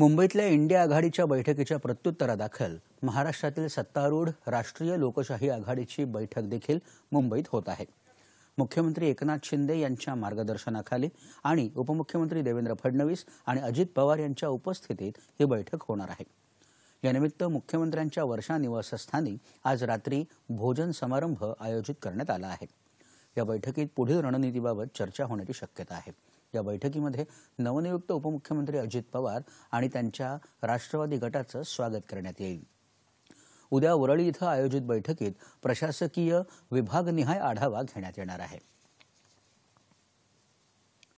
मुंबईतल्या इंडिया आघाडीच्या बैठकीच्या प्रत्युत्तरादाखल महाराष्ट्रातील सत्तारूढ राष्ट्रीय लोकशाही आघाडीची बैठक देखील मुंबईत होत आहे मुख्यमंत्री एकनाथ शिंदे यांच्या मार्गदर्शनाखाली आणि उपमुख्यमंत्री देवेंद्र फडणवीस आणि अजित पवार यांच्या उपस्थितीत ही बैठक होणार आहे यानिमित्त मुख्यमंत्र्यांच्या वर्षा निवासस्थानी आज रात्री भोजन समारंभ आयोजित करण्यात आला आहे या बैठकीत पुढील रणनीतीबाबत चर्चा होण्याची शक्यता आहे या बैठकीमध्ये नवनियुक्त उपमुख्यमंत्री अजित पवार आणि त्यांच्या राष्ट्रवादी गटाचं स्वागत करण्यात येईल उद्या वरळी इथं आयोजित बैठकीत प्रशासकीय विभागनिहाय आढावा घेण्यात येणार आहे